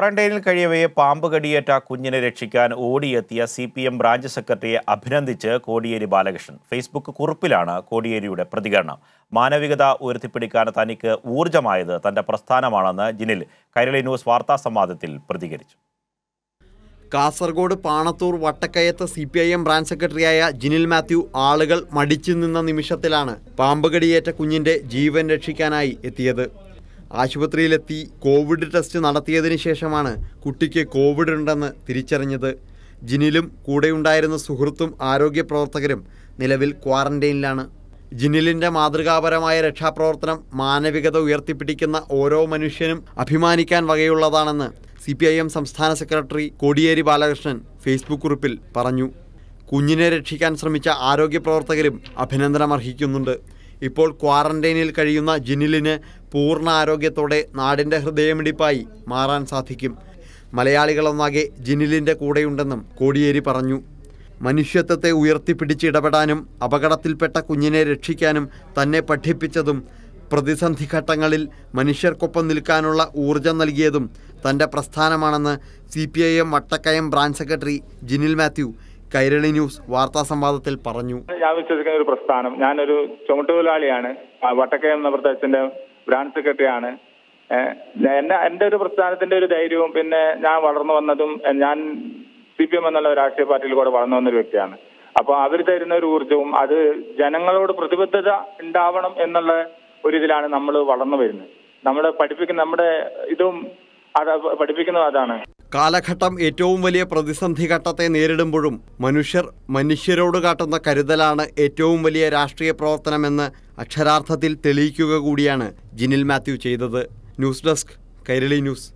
ക്വാറന്റൈനിൽ കഴിയവയെ പാമ്പ് കടിയേറ്റ കുഞ്ഞിനെ രക്ഷിക്കാൻ ഓടിയെത്തിയ സി പി എം ബ്രാഞ്ച് സെക്രട്ടറിയെ അഭിനന്ദിച്ച് കോടിയേരി ബാലകൃഷ്ണൻ ഫേസ്ബുക്ക് കുറിപ്പിലാണ് കോടിയേരിയുടെ പ്രതികരണം മാനവികത ഉയർത്തിപ്പിടിക്കാൻ തനിക്ക് ഊർജമായത് തന്റെ പ്രസ്ഥാനമാണെന്ന് ജിനിൽ കൈരളി ന്യൂസ് വാർത്താ സംവാദത്തിൽ പ്രതികരിച്ചു കാസർഗോഡ് പാണത്തൂർ വട്ടക്കയത്ത് C P I M branch സെക്രട്ടറിയായ ജിനിൽ മാത്യു ആളുകൾ മടിച്ചു നിന്ന നിമിഷത്തിലാണ് പാമ്പ് കടിയേറ്റ കുഞ്ഞിന്റെ ജീവൻ രക്ഷിക്കാനായി എത്തിയത് ആശുപത്രിയിലെത്തി കോവിഡ് ടെസ്റ്റ് നടത്തിയതിനു ശേഷമാണ് കുട്ടിക്ക് കോവിഡ് ഉണ്ടെന്ന് തിരിച്ചറിഞ്ഞത് ജിനിലും കൂടെയുണ്ടായിരുന്ന സുഹൃത്തും ആരോഗ്യ പ്രവർത്തകരും നിലവിൽ ക്വാറന്റൈനിലാണ് ജിനിലിൻ്റെ മാതൃകാപരമായ രക്ഷാപ്രവർത്തനം മാനവികത ഉയർത്തിപ്പിടിക്കുന്ന ഓരോ മനുഷ്യനും അഭിമാനിക്കാൻ വകയുള്ളതാണെന്ന് സി പി ഐ എം സംസ്ഥാന സെക്രട്ടറി കോടിയേരി ബാലകൃഷ്ണൻ ഫേസ്ബുക്ക് കുറിപ്പിൽ പറഞ്ഞു കുഞ്ഞിനെ രക്ഷിക്കാൻ ശ്രമിച്ച ആരോഗ്യ പ്രവർത്തകരും അഭിനന്ദനം അർഹിക്കുന്നുണ്ട് ഇപ്പോൾ ക്വാറന്റൈനിൽ കഴിയുന്ന ജിനിലിന് പൂർണ്ണ ആരോഗ്യത്തോടെ നാടിൻ്റെ ഹൃദയമിടിപ്പായി മാറാൻ സാധിക്കും മലയാളികളൊന്നാകെ ജിനിലിൻ്റെ കൂടെയുണ്ടെന്നും കോടിയേരി പറഞ്ഞു മനുഷ്യത്വത്തെ ഉയർത്തിപ്പിടിച്ചിടപെടാനും അപകടത്തിൽപ്പെട്ട കുഞ്ഞിനെ രക്ഷിക്കാനും തന്നെ പഠിപ്പിച്ചതും പ്രതിസന്ധി ഘട്ടങ്ങളിൽ മനുഷ്യർക്കൊപ്പം നിൽക്കാനുള്ള ഊർജം നൽകിയതും തൻ്റെ പ്രസ്ഥാനമാണെന്ന് C P I M Vattakkayam branch secretary Jinil Mathew Kairali news വാർത്താ സംവാദത്തിൽ പറഞ്ഞു ഞാൻ വിശ്വസിക്കുന്ന ഒരു പ്രസ്ഥാനം ഞാനൊരു ചുമട്ടുതൊഴിലാളിയാണ് വട്ടക്കയം എന്ന പ്രദേശത്തിന്റെ ബ്രാഞ്ച് സെക്രട്ടറിയാണ് എന്നെ എന്റെ ഒരു പ്രസ്ഥാനത്തിന്റെ ഒരു ധൈര്യവും പിന്നെ ഞാൻ വളർന്നു വന്നതും ഞാൻ സി പി എം എന്നുള്ള രാഷ്ട്രീയ പാർട്ടിയിൽ കൂടെ വളർന്നു വന്ന ഒരു വ്യക്തിയാണ് അപ്പോൾ അവർ തരുന്ന ഒരു ഊർജ്ജവും അത് ജനങ്ങളോട് പ്രതിബദ്ധത ഉണ്ടാവണം എന്നുള്ള ഒരു ഇതിലാണ് നമ്മൾ വളർന്നു വരുന്നത് നമ്മുടെ പഠിപ്പിക്കുന്ന നമ്മുടെ ഇതും അത് പഠിപ്പിക്കുന്നത് അതാണ് കാലഘട്ടം ഏറ്റവും വലിയ പ്രതിസന്ധി ഘട്ടത്തെ നേരിടുമ്പോഴും മനുഷ്യർ മനുഷ്യരോട് കാട്ടുന്ന കരുതലാണ് ഏറ്റവും വലിയ രാഷ്ട്രീയ പ്രവർത്തനമെന്ന് അക്ഷരാർത്ഥത്തിൽ തെളിയിക്കുക കൂടിയാണ് ജിനിൽ മാത്യു ചെയ്തത് ന്യൂസ് ഡെസ്ക് കൈരളി ന്യൂസ്